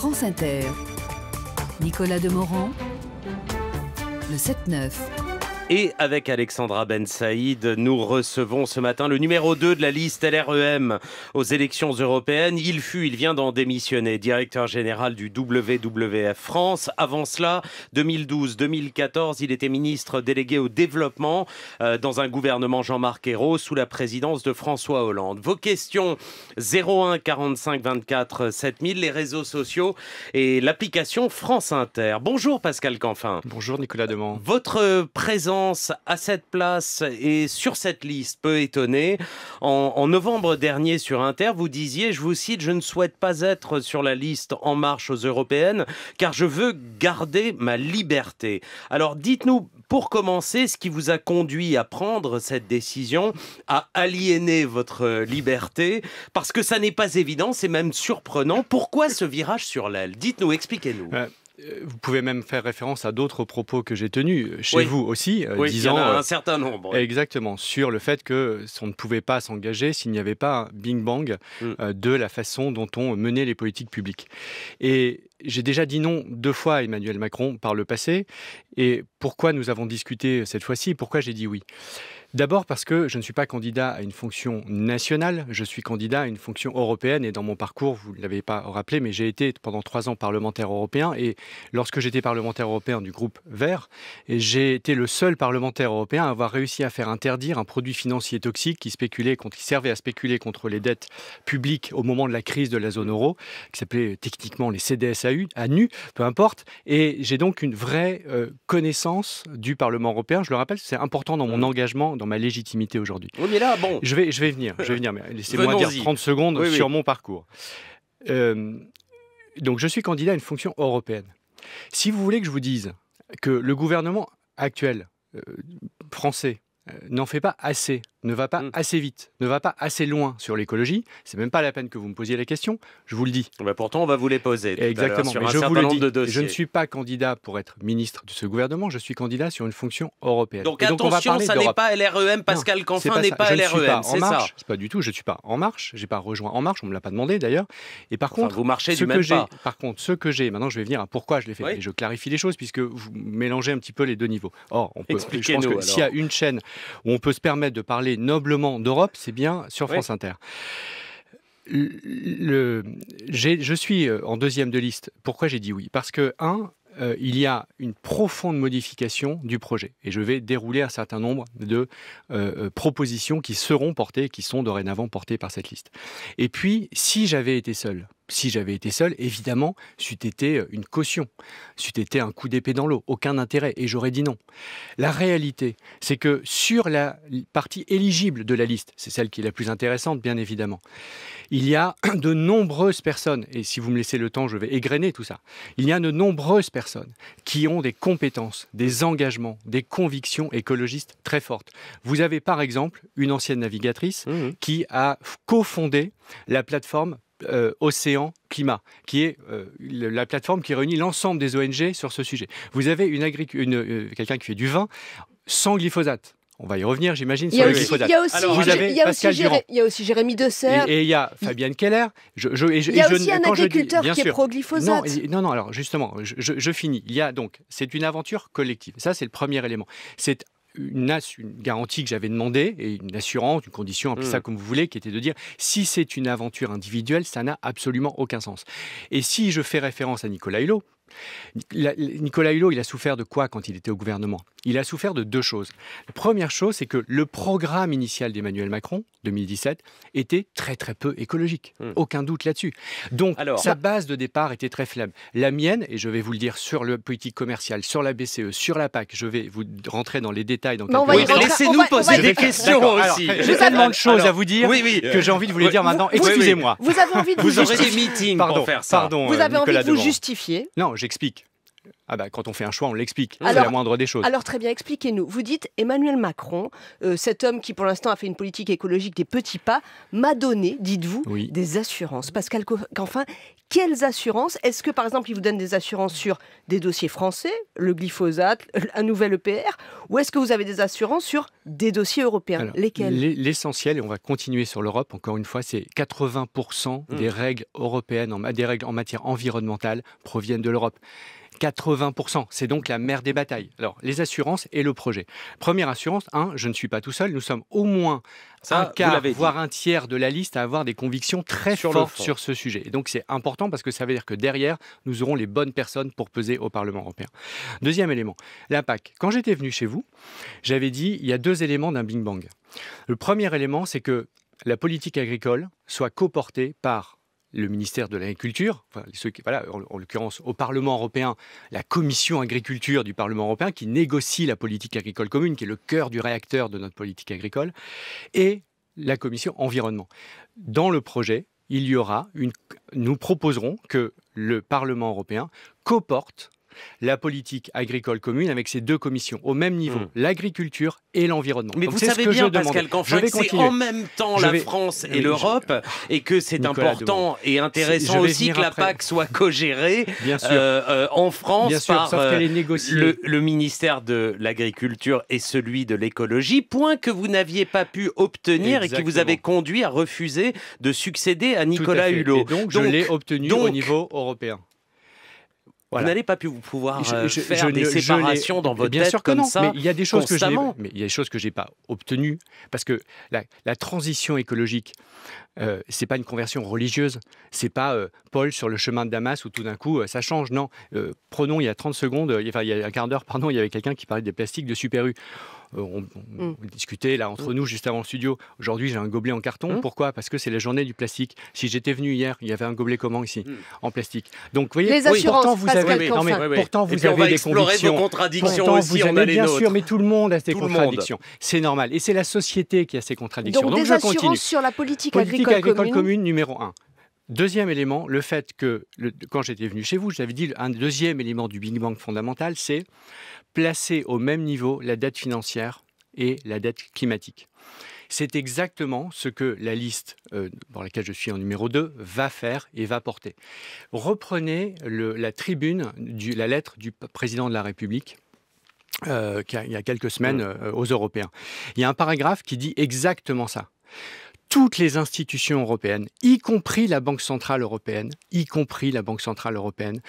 France Inter. Nicolas Demorand, le 7-9. Et avec Alexandra Ben Saïd, nous recevons ce matin le numéro 2 de la liste LREM aux élections européennes. Il fut, il vient d'en démissionner, directeur général du WWF France. Avant cela, 2012-2014, il était ministre délégué au développement euh, dans un gouvernement Jean-Marc Ayrault sous la présidence de François Hollande. Vos questions 01 45 24 7000, les réseaux sociaux et l'application France Inter. Bonjour Pascal Canfin. Bonjour Nicolas Demand. Votre présence à cette place et sur cette liste peu étonner. en novembre dernier sur Inter, vous disiez, je vous cite, je ne souhaite pas être sur la liste En Marche aux Européennes car je veux garder ma liberté. Alors dites-nous pour commencer, ce qui vous a conduit à prendre cette décision, à aliéner votre liberté, parce que ça n'est pas évident, c'est même surprenant. Pourquoi ce virage sur l'aile Dites-nous, expliquez-nous. Euh, vous pouvez même faire référence à d'autres propos que j'ai tenus euh, chez vous aussi, euh, oui, disant il y en a un certain nombre. Exactement, sur le fait que on ne pouvait pas s'engager s'il n'y avait pas un bing bang mm. de la façon dont on menait les politiques publiques. Et j'ai déjà dit non deux fois à Emmanuel Macron par le passé. Et pourquoi nous avons discuté cette fois-ci Pourquoi j'ai dit oui D'abord parce que je ne suis pas candidat à une fonction nationale, je suis candidat à une fonction européenne et dans mon parcours, vous ne l'avez pas rappelé, mais j'ai été pendant trois ans parlementaire européen et lorsque j'étais parlementaire européen du groupe Vert, j'ai été le seul parlementaire européen à avoir réussi à faire interdire un produit financier toxique qui, spéculait contre, qui servait à spéculer contre les dettes publiques au moment de la crise de la zone euro, qui s'appelait techniquement les CDSAU, à nu, peu importe. Et j'ai donc une vraie euh, connaissance du Parlement européen. Je le rappelle, c'est important dans mon mmh. engagement dans ma légitimité aujourd'hui. mais là, bon. Je vais, je vais venir, je vais venir, mais laissez-moi dire 30 secondes sur mon parcours. Euh, donc, je suis candidat à une fonction européenne. Si vous voulez que je vous dise que le gouvernement actuel euh, français euh, n'en fait pas assez ne va pas mm. assez vite, ne va pas assez loin sur l'écologie. C'est même pas la peine que vous me posiez la question, je vous le dis. Mais eh ben, pourtant, on va vous les poser. Exactement. je de Je ne suis pas candidat pour être ministre de ce gouvernement, je suis candidat sur une fonction européenne. Donc, attention, ça n'est pas LREM, Pascal Canfin n'est pas, LREM, c'est ça. C'est pas du tout, je ne suis pas en marche, je n'ai pas rejoint en marche, on ne me l'a pas demandé d'ailleurs. Et par contre, vous marchez ce du même pas. Par contre, ce que j'ai, maintenant je vais venir à pourquoi je l'ai fait. Et je clarifie les choses puisque vous mélangez un petit peu les deux niveaux. Or, on peut, je pense s'il y a une chaîne où on peut se permettre de parler noblement d'Europe, c'est bien sur France Inter. je suis euh, en deuxième de liste. Pourquoi j'ai dit oui Parce que, un, euh, il y a une profonde modification du projet. Et je vais dérouler un certain nombre de euh, propositions qui seront portées, qui sont dorénavant portées par cette liste. Et puis, si j'avais été seul, si j'avais été seul, évidemment, c'eût été euh, une caution, c'eût été un coup d'épée dans l'eau, aucun intérêt, et j'aurais dit non. La réalité, c'est que sur la partie éligible de la liste, c'est celle qui est la plus intéressante, bien évidemment, il y a de nombreuses personnes, et si vous me laissez le temps, je vais égrener tout ça, il y a de nombreuses personnes qui ont des compétences, des engagements, des convictions écologistes très fortes. Vous avez par exemple une ancienne navigatrice mmh qui a cofondé la plateforme euh, Océan Climat, qui est euh, la plateforme qui réunit l'ensemble des ONG sur ce sujet. Vous avez une, une euh, quelqu'un qui fait du vin sans glyphosate. On va y revenir, j'imagine, sur le glyphosate. Il y a aussi, Jérémy Dessert. Et, il y a Fabienne Keller. il y a aussi un agriculteur qui est pro-glyphosate. Non, non, alors justement, je, finis. Il y a donc, c'est une aventure collective. Ça, c'est le premier élément. C'est une, garantie que j'avais demandée et une assurance, une condition, appelez mm. ça comme vous voulez, qui était de dire si c'est une aventure individuelle, ça n'a absolument aucun sens. Et si je fais référence à Nicolas Hulot, Nicolas Hulot, il a souffert de quoi quand il était au gouvernement Il a souffert de deux choses. La première chose, c'est que le programme initial d'Emmanuel Macron, 2017, était très très peu écologique. Hmm. Aucun doute là-dessus. Donc sa bah base de départ était très faible. La mienne, et je vais vous le dire sur le politique commercial, sur la BCE, sur la PAC, je vais vous rentrer dans les détails dans Laissez-nous poser des questions aussi. J'ai tellement de choses à vous dire que j'ai envie de vous les dire maintenant. Excusez-moi. Vous, avez envie de vous, Des meetings pour faire ça. vous avez euh, envie de vous justifier. Non, j'explique. Ah ben, quand on fait un choix, on l'explique. C'est la moindre des choses. Alors très bien, expliquez-nous. Vous dites Emmanuel Macron, euh, cet homme qui pour l'instant a fait une politique écologique des petits pas, m'a donné, dites-vous, des assurances. Pascal qu'enfin quelles assurances Est-ce que, par exemple, ils vous donnent des assurances sur des dossiers français, le glyphosate, un nouvel EPR Ou est-ce que vous avez des assurances sur des dossiers européens Lesquels L'essentiel, et on va continuer sur l'Europe, encore une fois, c'est 80% mmh. des règles européennes, des règles en matière environnementale proviennent de l'Europe. 80%. C'est donc la mère des batailles. Alors, les assurances et le projet. Première assurance, un, je ne suis pas tout seul. Nous sommes au moins un quart, voire un tiers de la liste à avoir des convictions très sur fortes sur ce sujet. Et donc, c'est important parce que ça veut dire que derrière, nous aurons les bonnes personnes pour peser au Parlement européen. Deuxième élément, la PAC. Quand j'étais venu chez vous, j'avais dit il y a deux éléments d'un bing Bang. Le premier élément, c'est que la politique agricole soit coportée par le ministère de l'Agriculture, en, l'occurrence au Parlement européen, la commission agriculture du Parlement européen qui négocie la politique agricole commune, qui est le cœur du réacteur de notre politique agricole, et la commission environnement. Dans le projet, il y aura nous proposerons que le Parlement européen coporte la politique agricole commune avec ces deux commissions au même niveau, hmm. l'agriculture et l'environnement. Mais vous savez bien, Pascal Canfin, que c'est en même temps la France et l'Europe et que c'est important et intéressant aussi que la PAC soit co-gérée euh, euh, en France par euh, le, ministère de l'Agriculture et celui de l'écologie, point que vous n'aviez pas pu obtenir et qui vous avez conduit à refuser de succéder à Nicolas Hulot. Et donc, je l'ai obtenu au niveau européen. Vous n'allez pas pouvoir vous pouvoir euh, faire des séparations dans votre bien sûr ça. Mais il y a des choses que mais il y a des choses que j'ai pas obtenues parce que la, transition écologique, ce euh, c'est pas une conversion religieuse. C'est pas euh, Paul sur le chemin de Damas où tout d'un coup ça change. Non, prenons il y a 30 secondes, il y a un quart d'heure, pardon, il y avait quelqu'un qui parlait des plastiques de Super U. Euh, mm. on, discutait là entre mm. nous juste avant le studio. Aujourd'hui, j'ai un gobelet en carton. Mm. Pourquoi Parce que c'est la journée du plastique. Si j'étais venu hier, il y avait un gobelet comment ici En plastique. Donc, vous voyez, pourtant vous avez, pourtant, vous avez des convictions. contradictions vous bien sûr, mais tout le monde a ses contradictions. C'est normal. Et c'est la société qui a ses contradictions. Donc, des sur la politique, agricole, commune. commune numéro un. Deuxième élément, le fait que, quand j'étais venu chez vous, j'avais dit, un deuxième élément du Big Bang fondamental, c'est placer au même niveau la dette financière et la dette climatique. C'est exactement ce que la liste euh, dans laquelle je suis en numéro 2 va faire et va porter. Reprenez la tribune, la lettre du président de la République euh, il y a quelques semaines mmh. euh, aux Européens. Il y a un paragraphe qui dit exactement ça toutes les institutions européennes, y compris la Banque centrale européenne, y compris la Banque centrale européenne,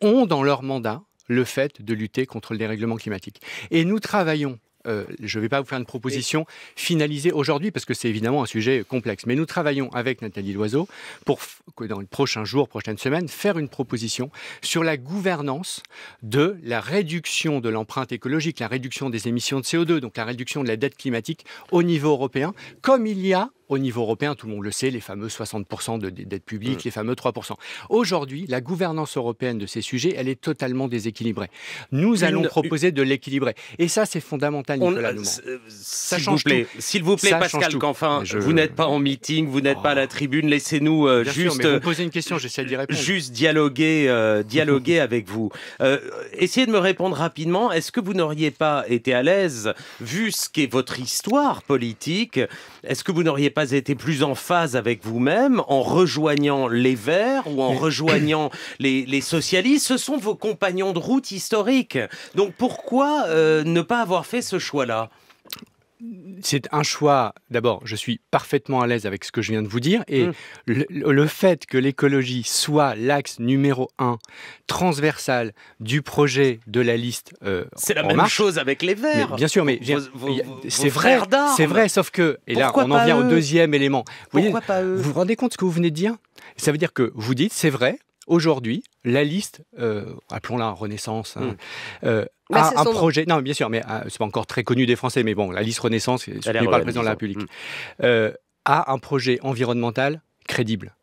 ont dans leur mandat le fait de lutter contre le dérèglement climatique. Et nous travaillons euh, je ne vais pas vous faire une proposition finalisée aujourd'hui parce que c'est évidemment un sujet complexe. Mais nous travaillons avec Nathalie Loiseau pour, dans les prochains jours, prochaines semaines, faire une proposition sur la gouvernance de la réduction de l'empreinte écologique, la réduction des émissions de CO2, donc la réduction de la dette climatique au niveau européen, comme il y a au niveau européen, tout le monde le sait, les fameux 60% de dette publique, les fameux 3%. Aujourd'hui, la gouvernance européenne de ces sujets, elle est totalement déséquilibrée. Nous allons proposer de l'équilibrer. Et ça, c'est fondamental, Nicolas euh, Ça change plaît, S'il vous plaît, Pascal Canfin, vous n'êtes pas en meeting, vous n'êtes pas à la oh. tribune, laissez-nous euh, juste... Euh, poser une question, j'essaie répondre. Juste dialoguer, dialoguer avec vous. essayez de me répondre rapidement. Est-ce que vous n'auriez pas été à l'aise, vu ce qu'est votre histoire politique, est-ce que vous n'auriez pas été plus en phase avec vous-même en rejoignant les Verts ou en rejoignant les, socialistes Ce sont vos compagnons de route historiques. Donc pourquoi euh, ne pas avoir fait ce choix-là c'est un choix. D'abord, je suis parfaitement à l'aise avec ce que je viens de vous dire. Et mm. le, fait que l'écologie soit l'axe numéro un transversal du projet de la liste. Euh, c'est la même chose avec les Verts. bien sûr, mais c'est vrai. C'est vrai, sauf que. Et là, on en vient au deuxième élément. vous vous vous rendez compte ce que vous venez de dire Ça veut dire que vous dites, c'est vrai, aujourd'hui, la liste, euh, appelons-la Renaissance, hein, hmm. euh, bah, a un projet. Non, bien sûr, mais euh, c'est pas encore très connu des Français, mais bon, la liste Renaissance, soutenue par le président de la République, hmm. a un projet environnemental crédible.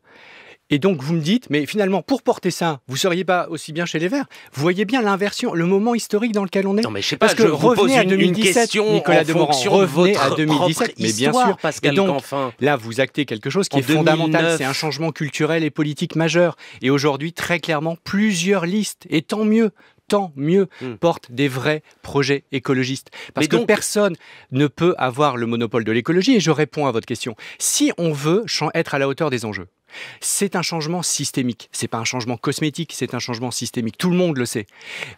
Et donc vous me dites, mais finalement, pour porter ça, vous seriez pas aussi bien chez les Verts. Vous voyez bien l'inversion, le moment historique dans lequel on est. Non, mais je ne sais pas, Parce que je vous pose une, à 2017, Nicolas de revenez à 2017, mais bien sûr, Pascal donc, Là, vous actez quelque chose qui est fondamental. C'est un changement culturel et politique majeur. Et aujourd'hui, très clairement, plusieurs listes, et tant mieux, tant mieux, hmm. portent des vrais projets écologistes. Parce que personne ne peut avoir le monopole de l'écologie. Et je réponds à votre question. Si on veut être à la hauteur des enjeux, c'est un changement systémique. C'est pas un changement cosmétique, c'est un changement systémique. Tout le monde le sait.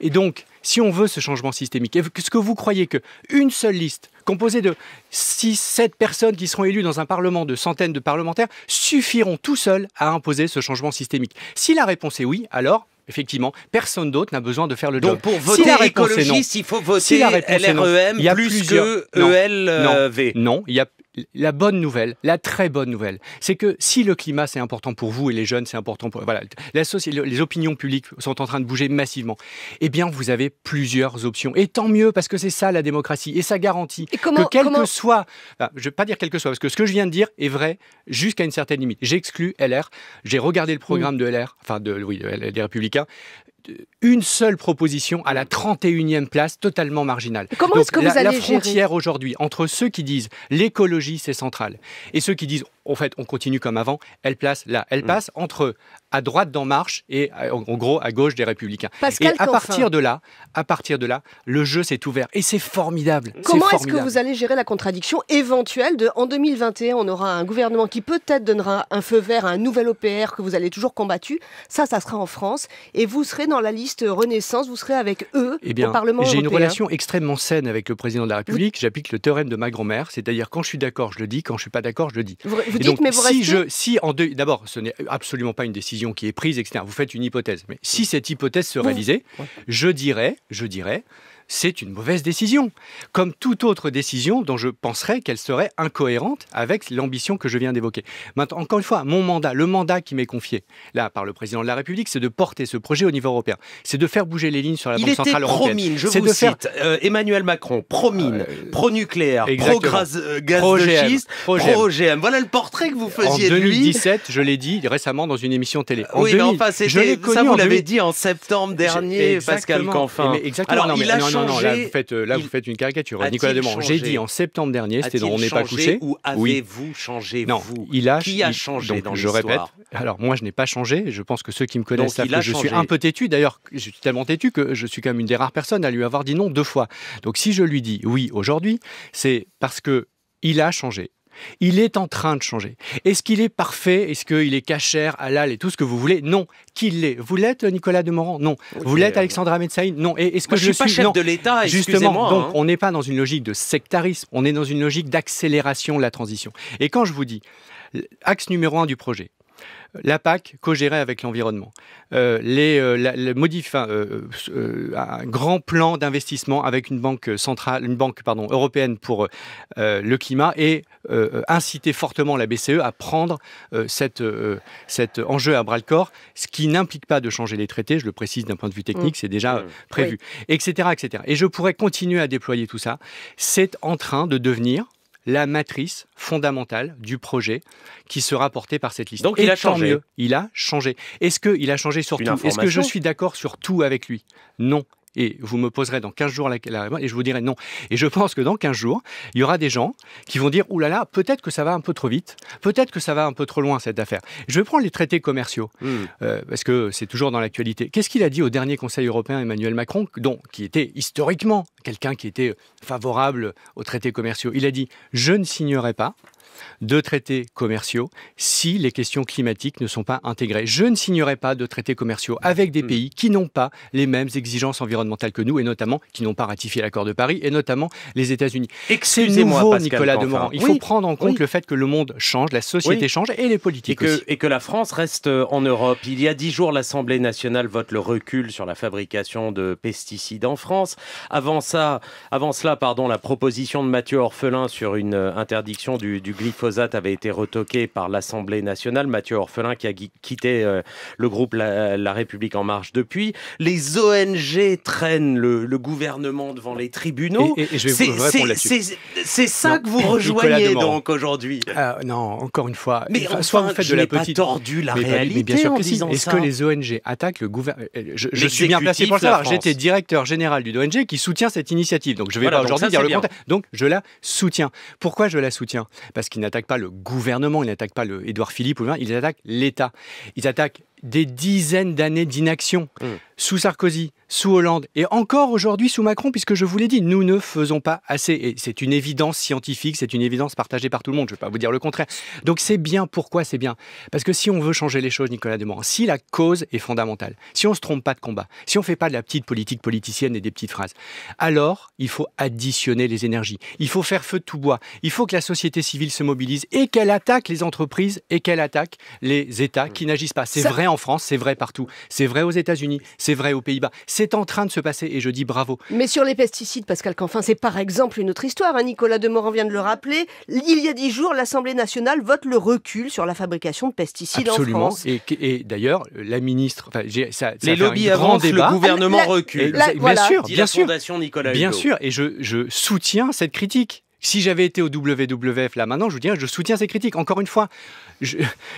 Et donc, si on veut ce changement systémique, est-ce que vous croyez qu'une seule liste composée de 6 7 personnes qui seront élues dans un parlement de centaines de parlementaires suffiront tout seuls à imposer ce changement systémique Si la réponse est oui, alors effectivement, personne d'autre n'a besoin de faire le job. Donc pour voter écologiste, il faut voter LREM plus que ELV. Non, non, il y a la bonne nouvelle, la très bonne nouvelle, c'est que si le climat c'est important pour vous et les jeunes c'est important pour voilà, les opinions publiques sont en train de bouger massivement. Eh bien, vous avez plusieurs options et tant mieux parce que c'est ça la démocratie et ça garantit que quel que soit, Je ne vais pas dire quel que soit parce que ce que je viens de dire est vrai jusqu'à une certaine limite. J'exclus LR, j'ai regardé le programme mmh. de LR, enfin de oui, des Républicains une seule proposition à la 31e place, totalement marginale. comment ce que la, la frontière aujourd'hui entre ceux qui disent l'écologie c'est central et ceux qui disent en fait on continue comme avant, elle place là, elle mm. passe entre à droite d'En Marche et euh, en gros à gauche des Républicains. Pascal et à partir de là, à partir de là, le jeu s'est ouvert et c'est formidable. Comment est-ce que vous allez gérer la contradiction éventuelle de en 2021 on aura un gouvernement qui peut-être donnera un feu vert à un nouvel OPR que vous allez toujours combattu. Ça, ça sera en France et vous serez dans la liste Renaissance, vous serez avec eux eh au Parlement européen. J'ai une relation extrêmement saine avec le président de la République. J'applique le théorème de ma grand-mère, c'est-à-dire quand je suis d'accord, je le dis, quand je ne suis pas d'accord, je le dis. Vous, dites donc, mais vous si d'abord ce n'est absolument pas une décision qui est prise, etc. Vous faites une hypothèse. Mais si cette hypothèse se réalisait, je dirais, je dirais, c'est une mauvaise décision, comme toute autre décision dont je penserais qu'elle serait incohérente avec l'ambition que je viens d'évoquer. Maintenant, encore une fois, mon mandat, le mandat qui m'est confié là par le président de la République, c'est de porter ce projet au niveau européen, c'est de faire bouger les lignes sur la Banque centrale européenne. C'est je vous de faire... Euh, Emmanuel Macron, promine, ah, euh, pro-nucléaire, pro-gaz pro euh, de schiste, pro gm Voilà le portrait que vous faisiez de lui. En 2017, je l'ai dit récemment dans une émission télé. oui, mais enfin, je ça vous l'avez dit en septembre dernier, Pascal Canfin. Eh, exactement. Alors, mais, il a non, non, là, vous faites, euh, là, vous faites une caricature. Nicolas Demont, j'ai dit en septembre dernier, c'était dans On n'est pas couché. Ou avez-vous changé non, vous il a, Qui a changé donc, Je répète. Alors, moi, je n'ai pas changé. Je pense que ceux qui me connaissent savent que je suis un peu têtu. D'ailleurs, je suis tellement têtu que je suis quand même une des rares personnes à lui avoir dit non deux fois. Donc, si je lui dis oui aujourd'hui, c'est parce que il a changé. Il est en train de changer. Est-ce qu'il est parfait Est-ce qu'il est cachère, halal et tout ce que vous voulez Non. qu'il l'est Vous l'êtes, Nicolas Demorand Non. Vous l'êtes, euh, Alexandra Metsaïn Non. Et est-ce que je, je suis pas chef de l'État Justement, donc hein. on n'est pas dans une logique de sectarisme. On est dans une logique d'accélération de la transition. Et quand je vous dis axe numéro un du projet, la PAC co-gérée avec l'environnement, euh, les, euh, euh, un grand plan d'investissement avec une banque centrale, une banque pardon, européenne pour le climat et inciter fortement la BCE à prendre cette, cet enjeu à bras le corps, ce qui n'implique pas de changer les traités, je le précise d'un point de vue technique, mm. c'est déjà mm. prévu, etc., etc. Et je pourrais continuer à déployer tout ça. C'est en train de devenir la matrice fondamentale du projet qui sera portée par cette liste. Donc il a changé. il a changé. Est-ce qu'il a changé sur tout Est-ce que je suis d'accord sur tout avec lui Non. Et vous me poserez dans 15 jours la, réponse et je vous dirai non. Et je pense que dans 15 jours, il y aura des gens qui vont dire oulala, là là, peut-être que ça va un peu trop vite, peut-être que ça va un peu trop loin cette affaire. Je vais prendre les traités commerciaux hmm. euh, parce que c'est toujours dans l'actualité. Qu'est-ce qu'il a dit au dernier Conseil européen Emmanuel Macron, dont, qui était historiquement quelqu'un qui était favorable aux traités commerciaux Il a dit je ne signerai pas de traités commerciaux si les questions climatiques ne sont pas intégrées. Je ne signerai pas de traités commerciaux avec des hmm. pays qui n'ont pas les mêmes exigences environnementales que nous et notamment qui n'ont pas ratifié l'accord de Paris et notamment les États-Unis. Excusez-moi, Nicolas Demorand. Il faut prendre en compte le fait que le monde change, la société change et les politiques aussi. Et que la France reste euh, en Europe. Il y a dix jours, l'Assemblée nationale vote le recul sur la fabrication de pesticides en France. Avant ça, avant cela, pardon, la proposition de Mathieu Orphelin sur une euh, interdiction du, du glyphosate avait été retoqué par l'Assemblée nationale. Mathieu Orphelin qui a quitté euh, le groupe la, République en marche depuis. Les ONG traînent le, gouvernement devant les tribunaux. Et, je vais C'est ça que vous rejoignez donc aujourd'hui. Ah, non, encore une fois. Mais soit vous faites de la petite pas tordu la réalité. Mais bien sûr Est-ce que les ONG attaquent le gouvernement je, suis bien placé pour le savoir. J'étais directeur général du ONG qui soutient cette initiative. Donc je vais là pas aujourd'hui dire le contraire. Donc je la soutiens. Pourquoi je la soutiens parce qu'ils n'attaquent pas le gouvernement, ils n'attaquent pas le Édouard Philippe, ils attaquent l'État. Ils attaquent des dizaines d'années d'inaction mmh. sous Sarkozy, sous Hollande et encore aujourd'hui sous Macron, puisque je vous l'ai dit, nous ne faisons pas assez. Et c'est une évidence scientifique, c'est une évidence partagée par tout le monde, je ne vais pas vous dire le contraire. Donc c'est bien, pourquoi c'est bien Parce que si on veut changer les choses, Nicolas Demorand, si la cause est fondamentale, si on ne se trompe pas de combat, si on ne fait pas de la petite politique politicienne et des petites phrases, alors il faut additionner les énergies, il faut faire feu de tout bois, il faut que la société civile se mobilise et qu'elle attaque les entreprises et qu'elle attaque les États mmh. qui n'agissent pas. C'est vrai en France, c'est vrai partout. C'est vrai aux États-Unis, c'est vrai aux Pays-Bas. C'est en train de se passer et je dis bravo. Mais sur les pesticides, Pascal Canfin, c'est par exemple une autre histoire. Hein. Nicolas Demorand vient de le rappeler. Il y a dix jours, l'Assemblée nationale vote le recul sur la fabrication de pesticides en France. Et, et d'ailleurs, la ministre. ça, ça les lobbies le gouvernement recule. bien sûr, bien sûr. bien sûr, et je soutiens cette critique. Si j'avais été au WWF là maintenant, je vous dirais, je soutiens ces critiques. Encore une fois,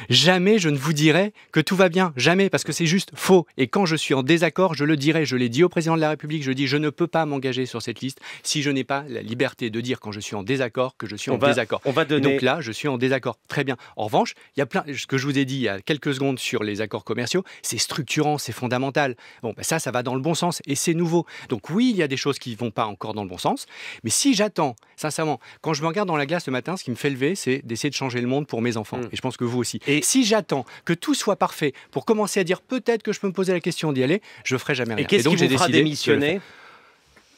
jamais je ne vous dirais que tout va bien. Jamais, parce que c'est juste faux. Et quand je suis en désaccord, je le dirai. Je l'ai dit au président de la République, je dis, je ne peux pas m'engager sur cette liste si je n'ai pas la liberté de dire quand je suis en désaccord que je suis en désaccord. On va Donc là, je suis en désaccord. Très bien. En revanche, il y a plein, ce que je vous ai dit il y a quelques secondes sur les accords commerciaux, c'est structurant, c'est fondamental. Bon, ben ça, ça va dans le bon sens et c'est nouveau. Donc oui, il y a des choses qui ne vont pas encore dans le bon sens. Mais si j'attends, sincèrement, quand je me regarde dans la glace ce matin, ce qui me fait lever, c'est d'essayer de changer le monde pour mes enfants. Mm. Et je pense que vous aussi. Et si j'attends que tout soit parfait pour commencer à dire peut-être que je peux me poser la question d'y aller, je ne ferai jamais rien. Et qu'est-ce qui vous fera démissionner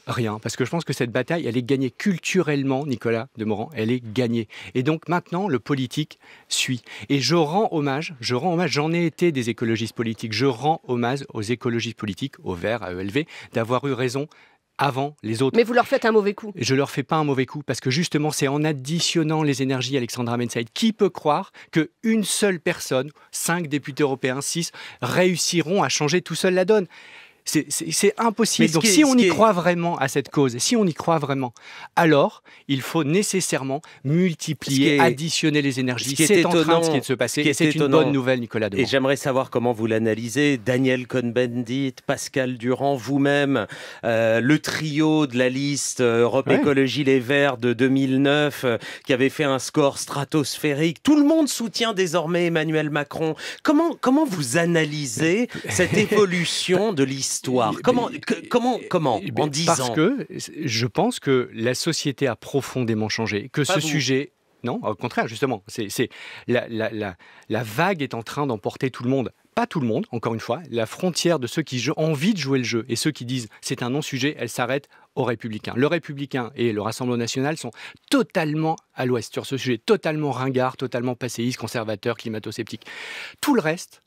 Rien, parce que je pense que cette bataille, elle est gagnée culturellement, Nicolas de elle est gagnée. Et donc maintenant, le politique suit. Et je rends hommage, je rends hommage, j'en ai été des écologistes politiques, je rends hommage aux écologistes politiques, aux Verts, à ELV, d'avoir eu raison avant les autres. Mais vous leur faites un mauvais coup. Je leur fais pas un mauvais coup parce que justement c'est en additionnant les énergies Alexandra Mensahid qui peut croire que une seule personne, cinq députés européens, six réussiront à changer tout seul la donne. C'est impossible. Donc, si on y croit vraiment à cette cause, si on y croit vraiment, alors il faut nécessairement multiplier, additionner les énergies. C'est en train de ce qui est de se passer. c'est une bonne nouvelle, Nicolas. Et j'aimerais savoir comment vous l'analysez. Daniel Cohn-Bendit, Pascal Durand, vous-même, euh, le trio de la liste euh, Europe Écologie Les Verts de 2009, euh, qui avait fait un score stratosphérique. Tout le monde soutient désormais Emmanuel Macron. Comment, comment vous analysez cette évolution de l'histoire Comment, comment, comment en ben, parce que je pense que la société a profondément changé, que ce sujet non, au contraire, justement. C'est, la, la, vague est en train d'emporter tout le monde. Pas tout le monde, encore une fois. La frontière de ceux qui ont envie de jouer le jeu et ceux qui disent c'est un non-sujet, elle s'arrête aux Républicains. Le Républicain et le Rassemblement National sont totalement à l'ouest sur ce sujet, totalement ringard, totalement passéiste, conservateur, climato-sceptique. Tout le reste,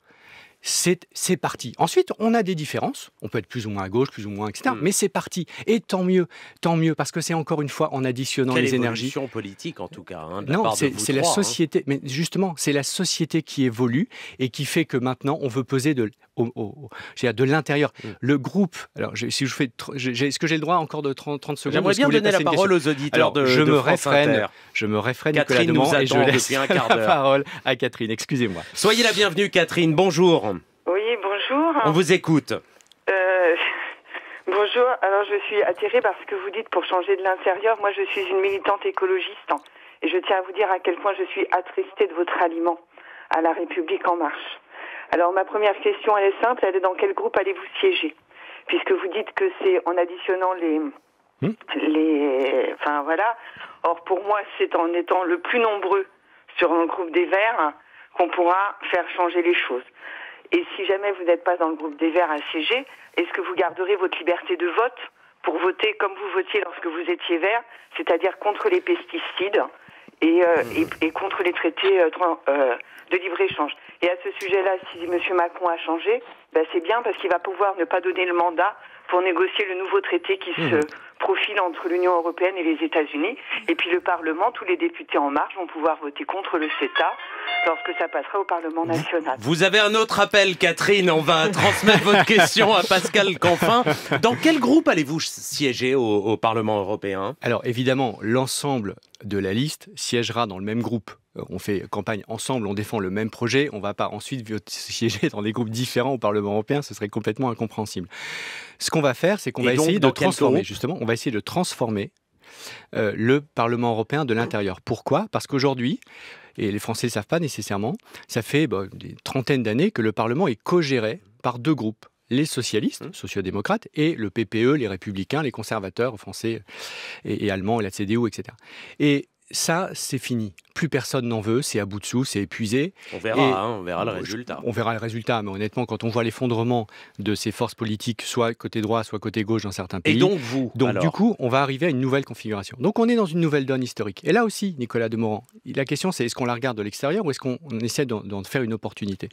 c'est parti. Ensuite, on a des différences. On peut être plus ou moins à gauche, plus ou moins, etc. Mm. Mais c'est parti. Et tant mieux, tant mieux, parce que c'est encore une fois en additionnant les énergies. politique, en tout cas. Hein, de non, c'est la hein. société. Mais justement, c'est la société qui évolue et qui fait que maintenant, on veut peser de, de l'intérieur. Mm. Le groupe. Alors, si je fais, est-ce que j'ai le droit encore de 30, 30 secondes J'aimerais bien donner la parole aux auditeurs alors, je me réfrène, Je me réfrène. Catherine nous et je laisse un quart la parole à Catherine. Excusez-moi. Soyez la bienvenue, Catherine. Bonjour. Oui, bonjour. On vous écoute. Euh, bonjour, alors je suis attirée par ce que vous dites pour changer de l'intérieur. Moi, je suis une militante écologiste et je tiens à vous dire à quel point je suis attristée de votre aliment à La République En Marche. Alors, ma première question, elle est simple, elle est dans quel groupe allez-vous siéger Puisque vous dites que c'est en additionnant les... Hmm? les... Enfin, voilà. Or, pour moi, c'est en étant le plus nombreux sur un groupe des Verts qu'on pourra faire changer les choses. Et si jamais vous n'êtes pas dans le groupe des Verts ACG, est-ce que vous garderez votre liberté de vote pour voter comme vous votiez lorsque vous étiez vert, c'est-à-dire contre les pesticides et, euh, mmh. et, contre les traités euh, euh, de libre-échange Et à ce sujet-là, si M. Macron a changé, ben, c'est bien parce qu'il va pouvoir ne pas donner le mandat pour négocier le nouveau traité qui mmh. se profil entre l'Union européenne et les États-Unis. Et puis le Parlement, tous les députés en marge vont pouvoir voter contre le CETA lorsque ça passera au Parlement national. Vous avez un autre appel, Catherine. On va transmettre votre question à Pascal Canfin. Dans quel groupe allez-vous siéger au, au Parlement européen Alors évidemment, l'ensemble de la liste siégera dans le même groupe euh, on fait campagne ensemble, on défend le même projet, on ne va pas ensuite siéger dans des groupes différents au Parlement européen, ce serait complètement incompréhensible. Ce qu'on va faire, c'est qu'on va essayer de transformer, justement, on va essayer de transformer euh, le Parlement européen de l'intérieur. Pourquoi Parce qu'aujourd'hui, et les Français ne savent pas nécessairement, ça fait bah, des trentaines d'années que le Parlement est co-géré par deux groupes les socialistes, mmh. sociodémocrates, et le PPE, les républicains, les conservateurs français et, et allemands, et la CDU, etc. Et ça, c'est fini. Plus personne n'en veut, c'est à bout de sous, c'est épuisé. On verra, hein, on verra le résultat. On verra le résultat, mais honnêtement, quand on voit l'effondrement de ces forces politiques, soit côté droit, soit côté gauche dans certains pays. Et donc vous Donc du coup, on va arriver à une nouvelle configuration. Donc on est dans une nouvelle donne historique. Et là aussi, Nicolas Demorand, la question c'est est-ce qu'on la regarde de l'extérieur ou est-ce qu'on essaie d'en faire une opportunité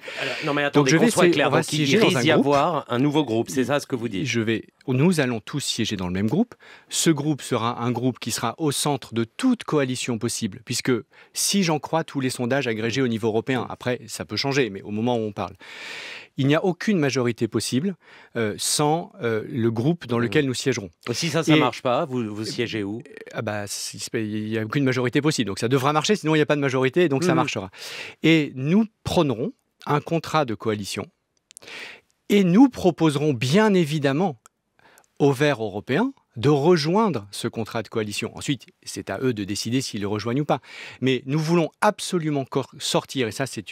Non mais attendez, je vais soit clair, avoir un nouveau groupe, c'est ça ce que vous dites je vais, Nous allons tous siéger dans le même groupe. Ce groupe sera un groupe qui sera au centre de toute coalition possible, puisque si j'en crois tous les sondages agrégés au niveau européen, après ça peut changer, mais au moment où on parle, il n'y a aucune majorité possible euh, sans euh, le groupe dans mmh. lequel nous siégerons. Oh, si ça, ça ne marche pas, vous, vous siégez où ah bah, Il n'y a aucune majorité possible, donc ça devra marcher, sinon il n'y a pas de majorité, donc ça mmh. marchera. Et nous prônerons un contrat de coalition, et nous proposerons bien évidemment aux Verts européens, de rejoindre ce contrat de coalition. Ensuite, c'est à eux de décider s'ils le rejoignent ou pas. Mais nous voulons absolument sortir, et ça c'est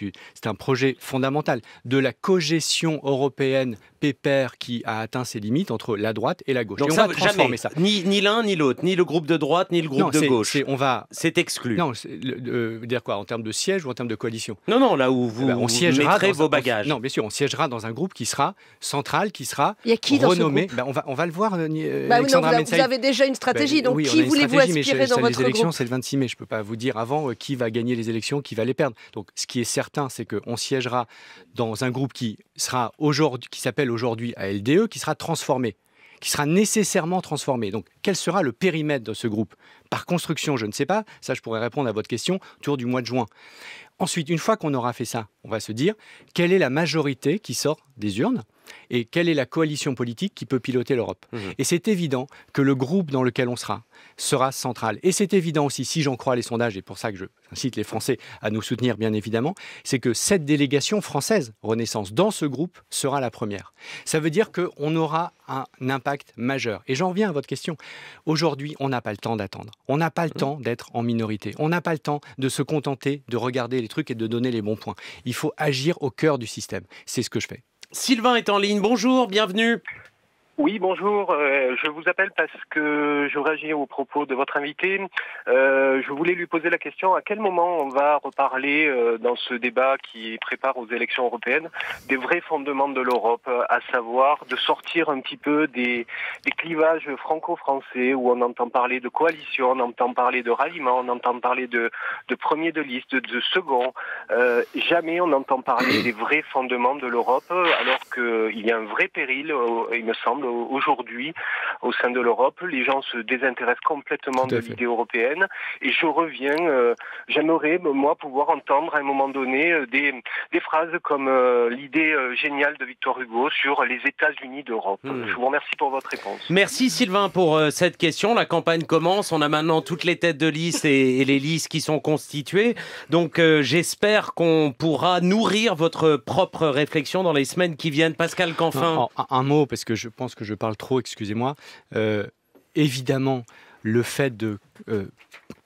un projet fondamental, de la cogestion européenne Père qui a atteint ses limites entre la droite et la gauche. et on ça, va transformer ça. Ni, ni l'un ni l'autre, ni le groupe de droite ni le groupe de gauche. on va. C'est exclu. Non, dire quoi En termes de siège ou en termes de coalition Non, non, là où eh vous, ben, on mettrez vos bagages. non, bien sûr, on siégera dans un groupe qui sera central, qui sera qui renommé. Ben, on va, on va le voir. Euh, euh, bah, Alexandra vous, avez déjà une stratégie. Ben, donc qui voulez-vous aspirer dans votre les c'est le 26 mai. Je peux pas vous dire avant euh, qui va gagner les élections, qui va les perdre. Donc, ce qui est certain, c'est qu'on siégera dans un groupe qui sera aujourd'hui, qui s'appelle aujourd'hui à LDE qui sera transformé, qui sera nécessairement transformé. Donc, quel sera le périmètre de ce groupe Par construction, je ne sais pas. Ça, je pourrais répondre à votre question autour du mois de juin. Ensuite, une fois qu'on aura fait ça, on va se dire quelle est la majorité qui sort des urnes et quelle est la coalition politique qui peut piloter l'Europe. Mmh. Et c'est évident que le groupe dans lequel on sera sera central. Et c'est évident aussi, si j'en crois les sondages, et pour ça que je les Français à nous soutenir bien évidemment, c'est que cette délégation française Renaissance dans ce groupe sera la première. Ça veut dire qu'on aura un impact majeur. Et j'en reviens à votre question. Aujourd'hui, on n'a pas le temps d'attendre. On n'a pas le mmh. temps d'être en minorité. On n'a pas le temps de se contenter de regarder les trucs et de donner les bons points. Il faut agir au cœur du système. C'est ce que je fais. Sylvain est en ligne. Bonjour, bienvenue. Oui, bonjour. Euh, je vous appelle parce que je réagis aux propos de votre invité. Euh, je voulais lui poser la question à quel moment on va reparler euh, dans ce débat qui prépare aux élections européennes des vrais fondements de l'Europe, à savoir de sortir un petit peu des, clivages franco-français où on entend parler de coalition, on entend parler de ralliement, on entend parler de, de premier de liste, de second. jamais on entend parler des vrais fondements de l'Europe alors qu'il y a un vrai péril, il me semble euh, aujourd'hui au sein de l'Europe. Les gens se désintéressent complètement de l'idée européenne. Et je reviens, euh, j'aimerais, moi, pouvoir entendre à un moment donné euh, des, phrases comme l'idée géniale de Victor Hugo sur les États-Unis d'Europe. Hmm. Je vous remercie pour votre réponse. Merci Sylvain pour cette question. La campagne commence. On a maintenant toutes les têtes de liste et, les listes qui sont constituées. Donc j'espère qu'on pourra nourrir votre propre réflexion dans les semaines qui viennent. Pascal Canfin. un mot, parce que je pense que je parle trop, excusez-moi. Euh, évidemment, le fait de euh,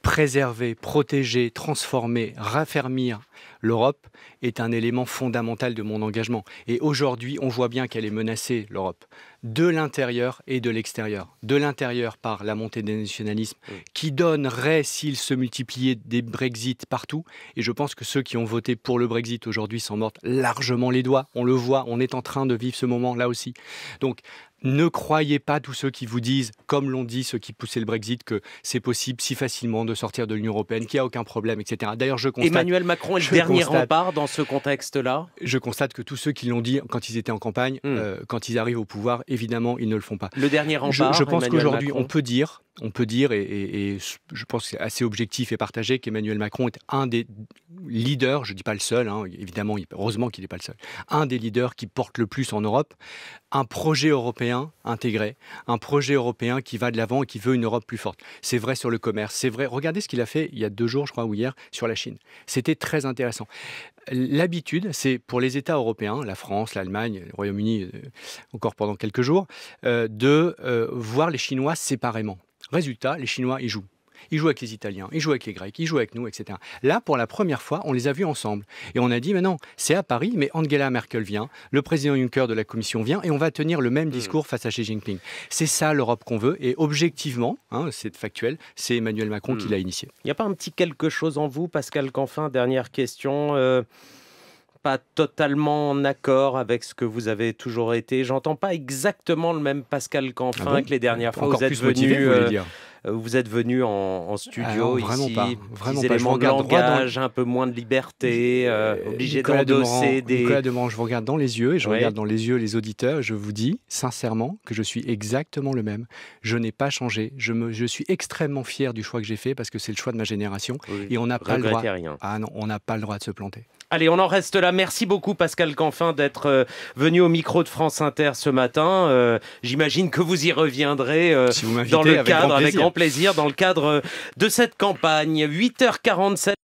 préserver, protéger, transformer, raffermir l'Europe est un élément fondamental de mon engagement. Et aujourd'hui, on voit bien qu'elle est menacée, l'Europe, de l'intérieur et de l'extérieur. De l'intérieur par la montée des nationalismes, qui donnerait, s'il se multipliait, des Brexit partout. Et je pense que ceux qui ont voté pour le Brexit aujourd'hui s'en mordent largement les doigts. On le voit, on est en train de vivre ce moment là aussi. Donc, ne croyez pas tous ceux qui vous disent, comme l'ont dit ceux qui poussaient le Brexit, que c'est possible si facilement de sortir de l'Union européenne, qu'il n'y a aucun problème, etc. D'ailleurs, je constate. Emmanuel Macron est le dernier rempart dans ce contexte-là Je constate que tous ceux qui l'ont dit quand ils étaient en campagne, hmm. euh, quand ils arrivent au pouvoir, évidemment, ils ne le font pas. Le dernier rempart. je pense qu'aujourd'hui, on peut dire on peut dire, et, je pense que c'est assez objectif et partagé, qu'Emmanuel Macron est un des leaders, je ne dis pas le seul, hein, évidemment, heureusement qu'il n'est pas le seul, un des leaders qui porte le plus en Europe un projet européen intégré, un projet européen qui va de l'avant et qui veut une Europe plus forte. C'est vrai sur le commerce, c'est vrai. Regardez ce qu'il a fait il y a deux jours, je crois, ou hier, sur la Chine. C'était très intéressant. L'habitude, c'est pour les États européens, la France, l'Allemagne, le Royaume-Uni, euh, encore pendant quelques jours, euh, de euh, voir les Chinois séparément. Résultat, les Chinois, ils jouent. Ils jouent avec les Italiens, ils jouent avec les Grecs, ils jouent avec nous, etc. Là, pour la première fois, on les a vus ensemble. Et on a dit, mais non, c'est à Paris, mais Angela Merkel vient, le président Juncker de la Commission vient, et on va tenir le même hmm. discours face à Xi Jinping. C'est ça l'Europe qu'on veut, et objectivement, hein, c'est factuel, c'est Emmanuel Macron qui hmm. l'a initié. Il n'y a pas un petit quelque chose en vous, Pascal Canfin Dernière question. Euh, pas totalement en accord avec ce que vous avez toujours été. J'entends pas exactement le même Pascal Canfin ah que les dernières fois. vous êtes venu. Euh, euh, vous êtes venu en, studio ah, vraiment ici, pas, vraiment pas. éléments de langage, un peu moins de liberté, euh, obligé d'endosser de des... je vous regarde dans les yeux et je regarde dans les yeux les auditeurs je vous dis sincèrement que je suis exactement le même. Je n'ai pas changé. Je, me, je suis extrêmement fier du choix que j'ai fait parce que c'est le choix de ma génération et on n'a pas le droit... Ah on n'a pas le droit de se planter. Allez, on en reste là. Merci beaucoup Pascal Canfin d'être euh, venu au micro de France Inter ce matin. Euh, j'imagine que vous y reviendrez euh, dans le cadre, avec grand plaisir, dans le cadre de cette campagne. 8h47.